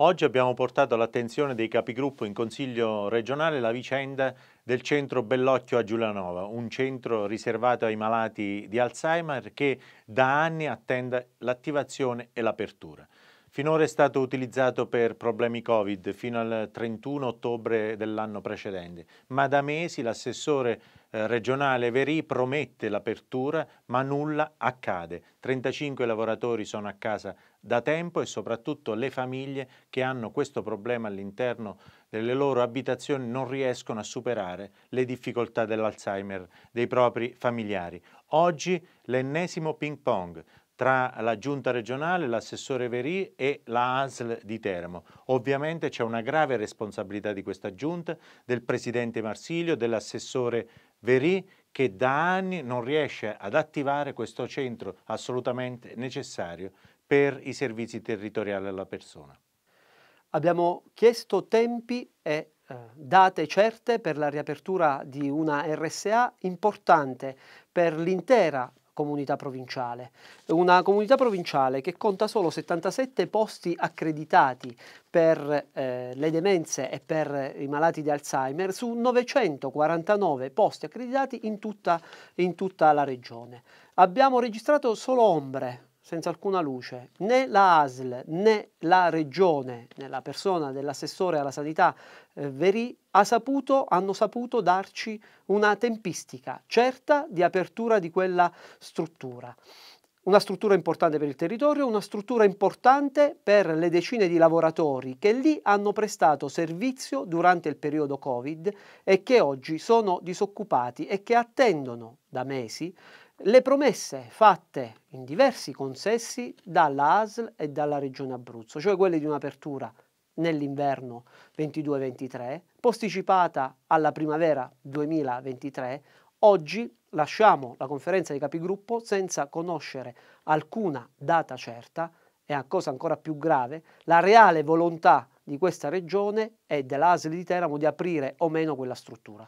Oggi abbiamo portato all'attenzione dei capigruppo in Consiglio regionale la vicenda del centro Bellocchio a Giulianova, un centro riservato ai malati di Alzheimer che da anni attende l'attivazione e l'apertura. Finora è stato utilizzato per problemi Covid fino al 31 ottobre dell'anno precedente, ma da mesi l'assessore eh, regionale Veri promette l'apertura, ma nulla accade. 35 lavoratori sono a casa da tempo e soprattutto le famiglie che hanno questo problema all'interno delle loro abitazioni non riescono a superare le difficoltà dell'Alzheimer dei propri familiari. Oggi l'ennesimo ping pong tra la giunta regionale, l'assessore Verì e la ASL di Teramo. Ovviamente c'è una grave responsabilità di questa giunta, del presidente Marsilio, dell'assessore Verì che da anni non riesce ad attivare questo centro assolutamente necessario per i servizi territoriali alla persona. Abbiamo chiesto tempi e eh, date certe per la riapertura di una RSA importante per l'intera comunità provinciale. Una comunità provinciale che conta solo 77 posti accreditati per eh, le demenze e per i malati di Alzheimer su 949 posti accreditati in tutta, in tutta la regione. Abbiamo registrato solo ombre, senza alcuna luce. Né la ASL né la Regione, nella persona dell'assessore alla sanità eh, Verì, ha saputo, hanno saputo darci una tempistica certa di apertura di quella struttura. Una struttura importante per il territorio, una struttura importante per le decine di lavoratori che lì hanno prestato servizio durante il periodo Covid e che oggi sono disoccupati e che attendono da mesi le promesse fatte in diversi consessi dalla ASL e dalla Regione Abruzzo, cioè quelle di un'apertura nell'inverno 22-23, posticipata alla primavera 2023, oggi lasciamo la conferenza di capigruppo senza conoscere alcuna data certa e a cosa ancora più grave, la reale volontà di questa regione e dell'ASL di Teramo di aprire o meno quella struttura.